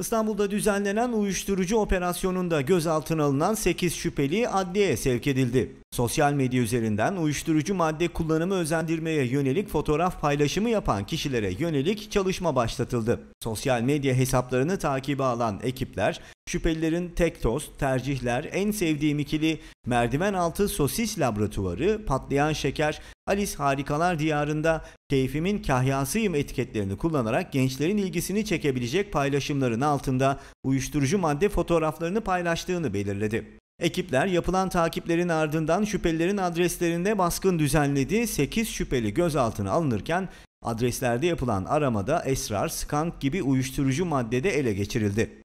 İstanbul'da düzenlenen uyuşturucu operasyonunda gözaltına alınan 8 şüpheli adliyeye sevk edildi. Sosyal medya üzerinden uyuşturucu madde kullanımı özendirmeye yönelik fotoğraf paylaşımı yapan kişilere yönelik çalışma başlatıldı. Sosyal medya hesaplarını takibe alan ekipler Şüphelilerin tek tost, tercihler, en sevdiğim ikili, merdiven altı sosis laboratuvarı, patlayan şeker, Alice Harikalar Diyarında keyfimin kahyasıyım etiketlerini kullanarak gençlerin ilgisini çekebilecek paylaşımların altında uyuşturucu madde fotoğraflarını paylaştığını belirledi. Ekipler yapılan takiplerin ardından şüphelilerin adreslerinde baskın düzenledi. 8 şüpheli gözaltına alınırken adreslerde yapılan aramada esrar, skank gibi uyuşturucu maddede ele geçirildi.